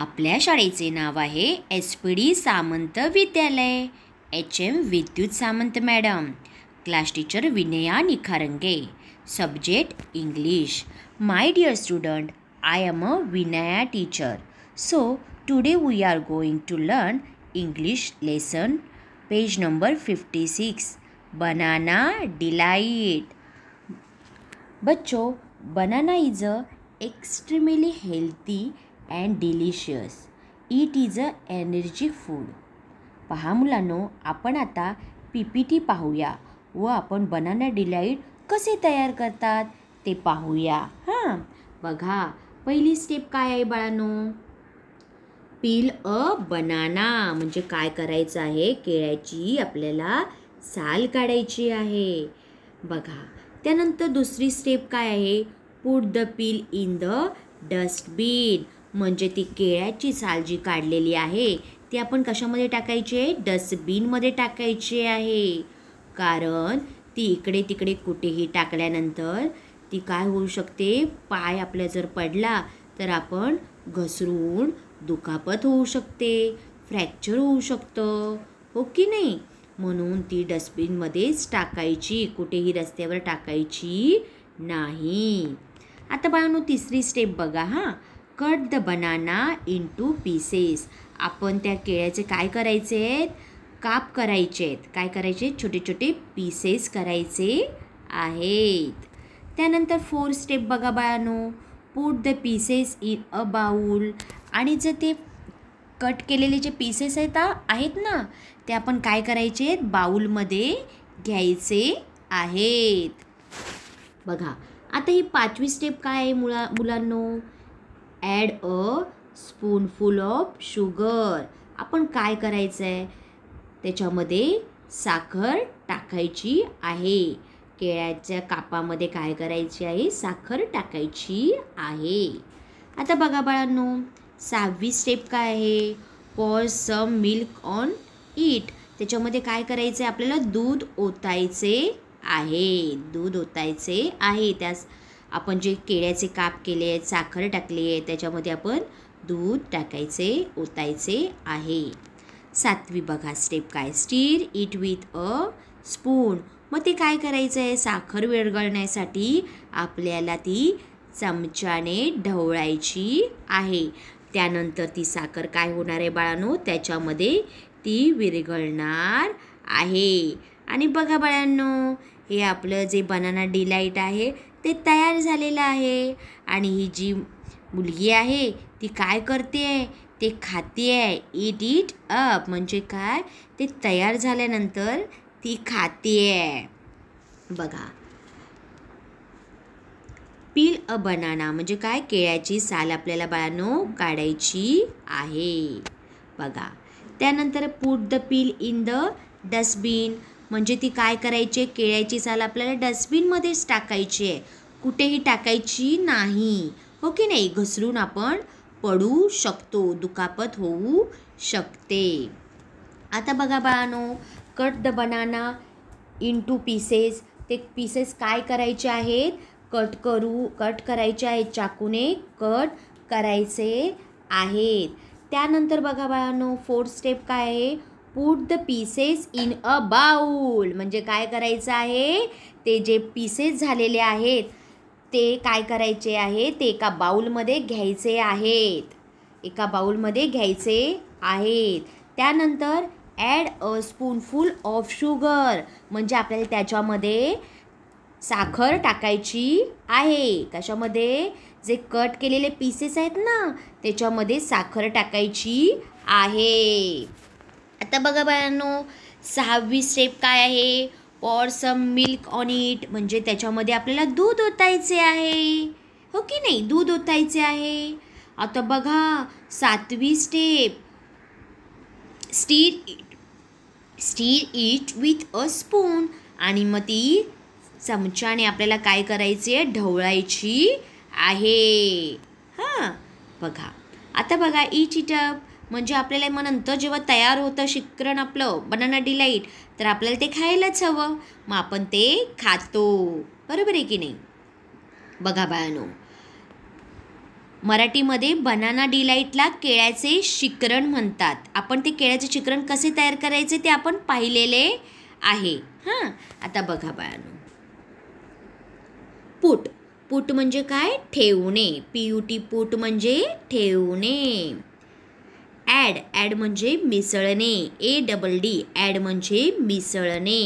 आपल्या शाळेचे नाव आहे एस पी डी सामंत विद्यालय H M Vidyut Samant madam class teacher Vinaya Nikharange subject English my dear student I am a Vinaya teacher so today we are going to learn English lesson page number fifty six banana delight बच्चो banana is a extremely healthy and delicious it is a energy food पहा मुलांनो आपण आता P P T पाहूया व आपण banana delight कसे तयार करतात ते पाहूया हां बघा पहिली स्टेप काय आहे बाळांनो पील अ बनाना म्हणजे काय करायचं आहे केळ्याची आपल्याला साल काढायची आहे बघा त्यानंतर दुसरी स्टेप काय आहे put the peel in the dustbin म्हणजे ती केळ्याची साल जी काढलेली आहे ती आपण कशामध्ये टाकायची आहे डस्टबिनमध्ये टाकायची आहे कारण ती इकडे तिकडे कुठेही टाकल्यानंतर ती काय होऊ शकते पाय आपला जर पडला तर आपण घसरून दुखापत होऊ शकते फ्रॅक्चर होऊ शकतं हो की नाही म्हणून ती डस्टबिनमध्येच टाकायची कुठेही रस्त्यावर टाकायची नाही आता बाळांनो तिसरी स्टेप बघा हां cut the banana in to pieces आपण त्या केळ्याचे काय करायचे आहेत काप करायचे आहेत काय करायचे छोटे छोटे पीसेस करायचे आहेत त्यानंतर फोर स्टेप बघा बाळानो put the pieces in a bowl आणि जे ते कट केलेले जे पीसेस आहेत आहेत ना ते आपण काय करायचे आहेत बाऊलमध्ये घ्यायचे आहेत बघा आता ही पाचवी स्टेप काय आहे मुला मुलांनो add a spoonful of sugar आपण काय करायचं आहे त्याच्यामध्ये साखर टाकायची आहे केळ्याच्या कापामध्ये काय करायची आहे साखर टाकायची आहे आता बघा बाळांनो सहावी स्टेप काय आहे pour some milk on it त्याच्यामध्ये काय करायचं आहे आपल्याला दूध ओतायचे आहे दूध ओतायचे आहे त्यास आपण जे केळ्याचे काप केले आहेत साखर टाकली आहे त्याच्यामध्ये आपण दूध टाकायचे ओतायचे आहे सातवी बघा स्टेप काय stir it with a spoon मग ते काय करायचं आहे साखर विरघळण्यासाठी आपल्याला ती चमच्याने ढवळायची आहे त्यानंतर ती साखर काय होणार आहे बाळांनो त्याच्यामध्ये ती विरघळणार आहे आणि बघा बाळांनो हे आपलं जे बनाना डिलाईट आहे ते तयार झालेलं आहे आणि ही जी मुलगी आहे ती काय करते आहे ते खाते आहे इट इट अप म्हणजे काय ते तयार झाल्यानंतर ती खाते आहे बघा पील अ बनाना म्हणजे काय केळ्याची साल आपल्याला बाळांनो काढायची आहे बघा त्यानंतर put the peel in the dustbin म्हणजे ती काय करायची आहे केळ्याची साल आपल्याला डस्टबिनमध्येच टाकायची आहे कुठेही टाकायची नाही हो की नाही घसरून आपण पडू शकतो दुखापत होऊ शकते आता बघा बाळानो cut the banana in to pieces ते पीसेस काय करायचे आहेत कट करू कट करायचे आहेत चाकूने कट करायचे आहेत त्यानंतर बघा बाळानो फोर्थ स्टेप काय आहे put the pieces in a bowl म्हणजे काय करायचं आहे ते जे पीसेस झालेले आहेत ते काय करायचे आहे ते एका बाउलमध्ये घ्यायचे आहेत एका बाउलमध्ये घ्यायचे आहेत त्यानंतर add a spoonful of sugar म्हणजे आपल्याला त्याच्यामध्ये साखर टाकायची आहे कशामध्ये जे कट केलेले पीसेस आहेत ना त्याच्यामध्ये साखर टाकायची आहे आता बघा बायांनो सहावी स्टेप काय आहे pour some milk on it म्हणजे त्याच्यामध्ये आपल्याला दूध ओतायचे आहे हो की नाही दूध ओतायचे आहे आता बघा सातवी step stir it stir it with a spoon आणि मग ती चमच्याने आपल्याला काय करायचे आहे ढवळायची आहे हां बघा आता बघा इच चिटप म्हणजे आपल्याला मग नंतर जेव्हा तयार होतं शिकरण आपलं बनाना डिलाईट तर आपल्याला ते खायलाच हवं मग आपण ते खातो बरोबर आहे की नाही बघा बाळानो मराठीमध्ये बनाना डिलाईटला केळ्याचे शिकरण म्हणतात आपण ते केळ्याचे शिकरण कसे तयार करायचे ते आपण पाहिलेले आहे हां आता बघा बायानो पूट पूट म्हणजे काय ठेवणे पी यू टी पूट म्हणजे ठेवणे ॲड ॲड म्हणजे मिसळणे ए डबल डी ॲड म्हणजे मिसळणे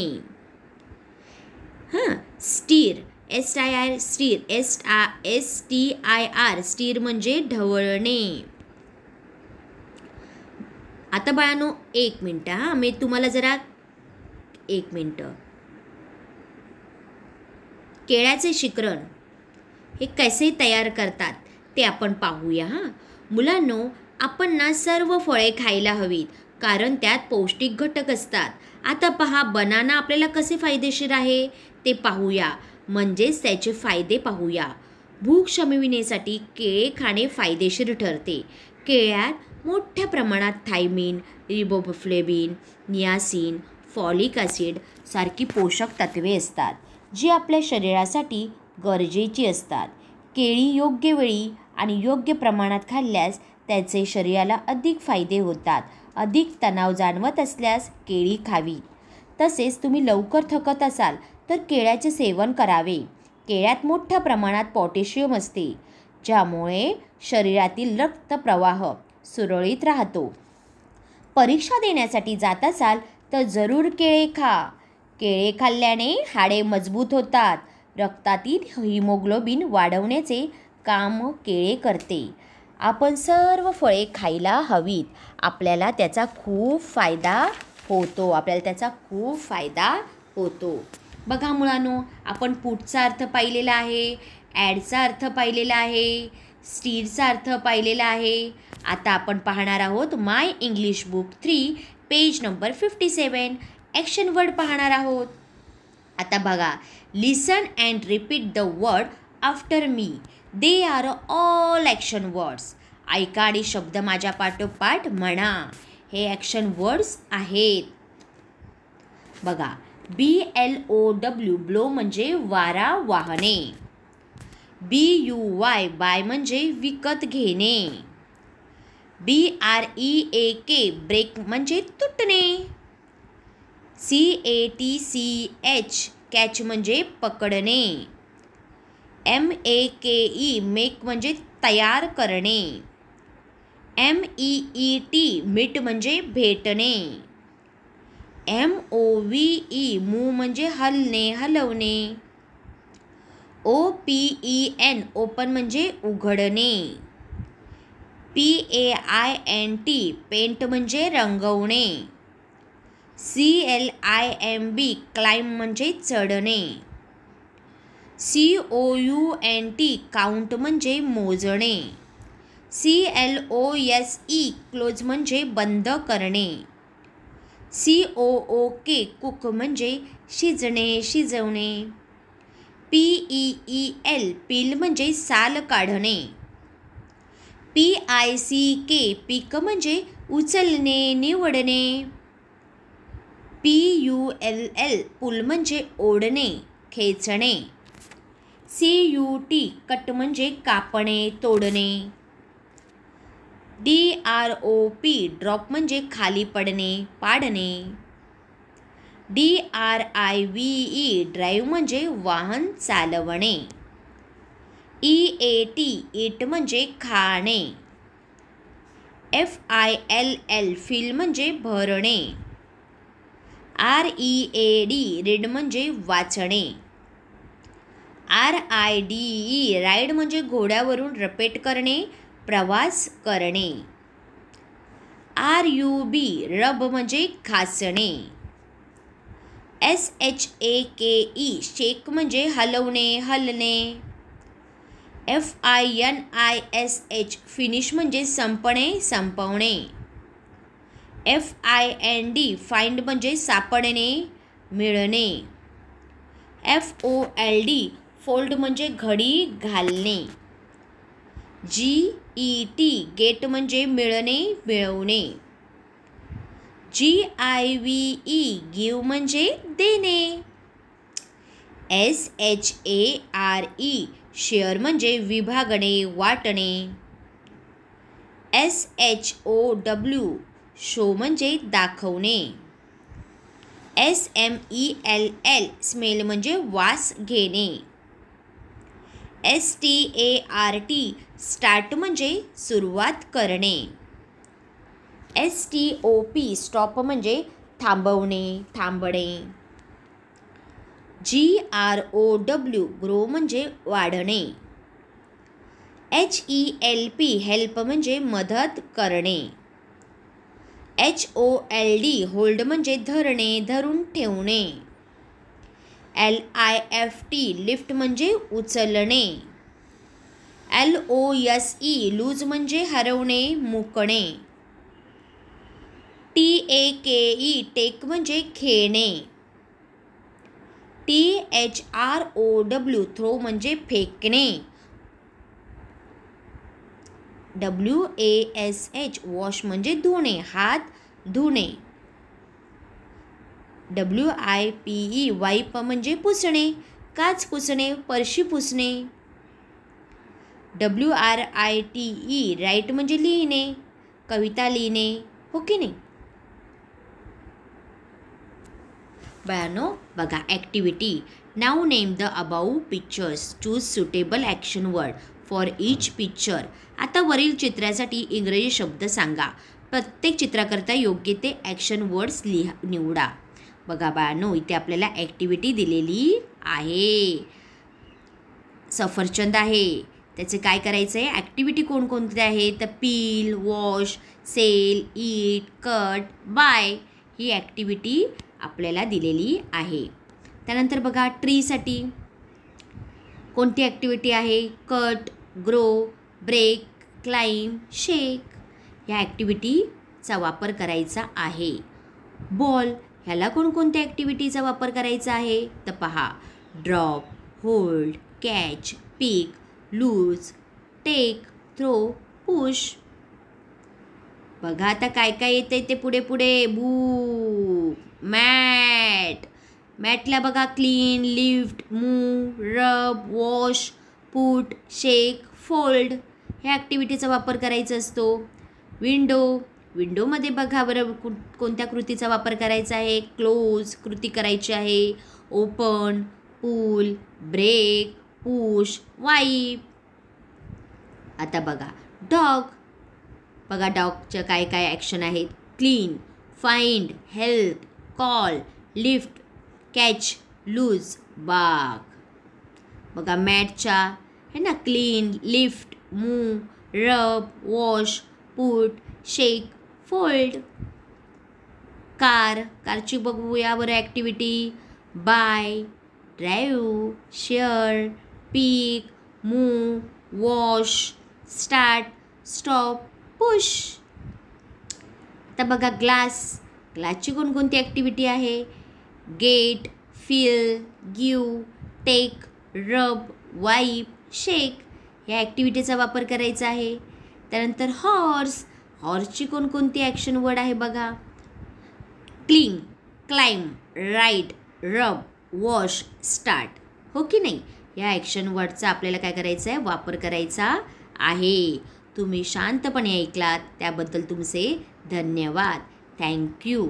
हां stir S I R stir S ah S T I R stir म्हणजे ढवळणे आता बाळानो एक मिनटं हां मी तुम्हाला जरा एक मिनटं केळ्याचे शिकरण हे कसे तयार करतात ते आपण पाहूया हां मुलांनो आपण ना सर्व फळे खायला हवीत कारण त्यात पौष्टिक घटक असतात आता पहा बनाना आपल्याला कसे फायदेशीर आहे ते पाहूया म्हणजेच त्याचे फायदे पाहूया भूक शमविण्यासाठी केळे खाणे फायदेशीर ठरते केळ्यात मोठ्या प्रमाणात thiamine riboflavin niacin folic acid सारखी पोषक तत्वे असतात जी आपल्या शरीरासाठी गरजेची असतात केळी योग्य वेळी आणि योग्य प्रमाणात खाल्ल्यास त्याचे शरीराला अधिक फायदे होतात अधिक तणाव जाणवत असल्यास केळी खावी तसेच तुम्ही लवकर थकत असाल तर केळ्याचे सेवन करावे केळ्यात मोठ्या प्रमाणात पॉटॅशियम असते ज्यामुळे शरीरातील रक्त प्रवाह सुरळीत राहतो परीक्षा देण्यासाठी जात असाल तर जरूर केळे खा केळे खाल्ल्याने हाडे मजबूत होतात रक्तातील हिमोग्लोबिन वाढवण्याचे काम केळे करते आपण सर्व फळे खायला हवीत आपल्याला त्याचा खूप फायदा होतो आपल्याला त्याचा खूप फायदा होतो बघा मुलांनो आपण पुटचा अर्थ पाहिलेला आहे ॲडचा अर्थ पाहिलेला आहे स्टीरचा अर्थ पाहिलेला आहे आता आपण पाहणार आहोत my English book three page number fifty seven action word पाहणार आहोत आता बघा listen and repeat the word after me they are all action words आणि शब्द माझ्या पाठोपाठ म्हणा हे ॲक्शन वर्ड्स आहेत बघा B L O W blow म्हणजे वारा वाहने बी यू वाय बाय म्हणजे विकत घेणे B R E A K break म्हणजे तुटणे C A T C H catch म्हणजे पकडणे M A K E make म्हणजे तयार करणे M E E T meet म्हणजे भेटणे एम ओ व्ही ई मू म्हणजे हलणे हलवणे O P E N open म्हणजे उघडणे P A I N T paint म्हणजे रंगवणे C L I M B climb म्हणजे चढणे C O U N T count म्हणजे मोजणे C L O S E close म्हणजे बंद करणे C O O K cook म्हणजे शिजणे शिजवणे P E E L peel म्हणजे साल काढणे P I C K pick म्हणजे उचलणे निवडणे P U L L pull म्हणजे ओढणे खेचणे सी यू टी कट म्हणजे कापणे तोडणे D R O P drop म्हणजे खाली पडणे पाडणे D R I V E drive म्हणजे वाहन चालवणे ई ए टी ईट म्हणजे खाणे F I L L fill म्हणजे भरणे R E A D read म्हणजे वाचणे R I D E ride म्हणजे घोड्यावरून रपेट करणे प्रवास करणे आर यू बी रब म्हणजे खासणे S H A K E shake म्हणजे हलवणे हलणे F I N I S H finish म्हणजे संपणे संपवणे F I N D find म्हणजे सापडणे मिळणे F O L D fold म्हणजे घडी घालणे जी ई टी गेट म्हणजे मिळणे मिळवणे G I V E give म्हणजे देणे S H A R E share म्हणजे विभागणे वाटणे S H O W show म्हणजे दाखवणे S M E L L smell म्हणजे वास घेणे S T A R T start म्हणजे सुरुवात करणे S T O P stop म्हणजे थांबवणे थांबणे G R O W grow म्हणजे वाढणे H E L P help म्हणजे मदत करणे एच ओ एल डी होल्ड म्हणजे धरणे धरून ठेवणे L I F T lift मजे उचलने L O S E lose मजे हरवने मुकने T A K E take मजे खेने T H R O W throw मजे फेकने W A S H wash मजे धुने हाथ धुने W I P E wipe म्हणजे पुसणे काच पुसणे परशी पुसणे W R I T E write म्हणजे लिहिणे कविता लिहिणे हो की नाही बयानो बघा ॲक्टिव्हिटी नाव name the above pictures choose suitable action word for each picture आता वरील चित्रासाठी इंग्रजी शब्द सांगा प्रत्येक चित्राकरता योग्य ते ॲक्शन वर्ड्स लिहा निवडा बघा बाळांनो इथे आपल्याला ॲक्टिव्हिटी दिलेली आहे सफरचंद आहे त्याचे काय करायचं आहे ॲक्टिव्हिटी कोणकोणते आहे तर peel wash sell eat cut buy ही ॲक्टिव्हिटी आपल्याला दिलेली आहे त्यानंतर बघा ट्रीसाठी कोणती ॲक्टिव्हिटी आहे cut grow break climb shake ह्या ॲक्टिव्हिटीचा वापर करायचा आहे बॉल ह्याला कोणकोणत्या ॲक्टिव्हिटीचा वापर करायचा आहे तर पहा drop hold catch pick lose take throw push बघा आता काय काय येते ते पुढे पुढे बू मॅट मॅटला बघा clean lift move, rub wash put शेक फोल्ड ह्या ॲक्टिव्हिटीचा वापर करायचा असतो विंडो विंडोमध्ये बघा बरं कोणत्या कृतीचा वापर करायचा आहे क्लोज कृती करायची आहे open pull break push wipe आता बघा डॉग बघा डॉगच्या काय काय ॲक्शन आहेत clean find help call lift catch lose बाग बघा मॅटच्या है ना clean lift move rub wash put shake fold car कारची बघूया बरं activity buy drive share pick move wash start stop push आता बघा ग्लास ग्लासची कोणकोणती ॲक्टिव्हिटी आहे गेट फील गिव टेक रब वाईप शेक या ॲक्टिव्हिटीचा वापर करायचा आहे त्यानंतर हॉर्स ऑरची कोणकोणती ॲक्शन वर्ड आहे बघा cling climb, write rub wash start हो की नाही या ॲक्शन वर्डचा आपल्याला काय करायचं आहे वापर करायचा आहे तुम्ही शांतपणे ऐकलात त्याबद्दल तुमचे धन्यवाद थँक्यू